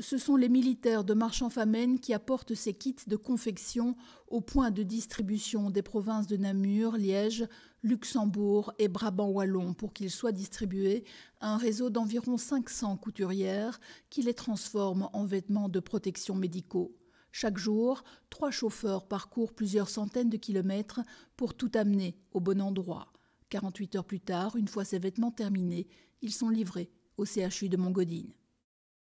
ce sont les militaires de Marchand-Famène qui apportent ces kits de confection aux points de distribution des provinces de Namur, Liège, Luxembourg et Brabant-Wallon pour qu'ils soient distribués à un réseau d'environ 500 couturières qui les transforment en vêtements de protection médicaux. Chaque jour, trois chauffeurs parcourent plusieurs centaines de kilomètres pour tout amener au bon endroit. 48 heures plus tard, une fois ces vêtements terminés, ils sont livrés au CHU de Montgodine.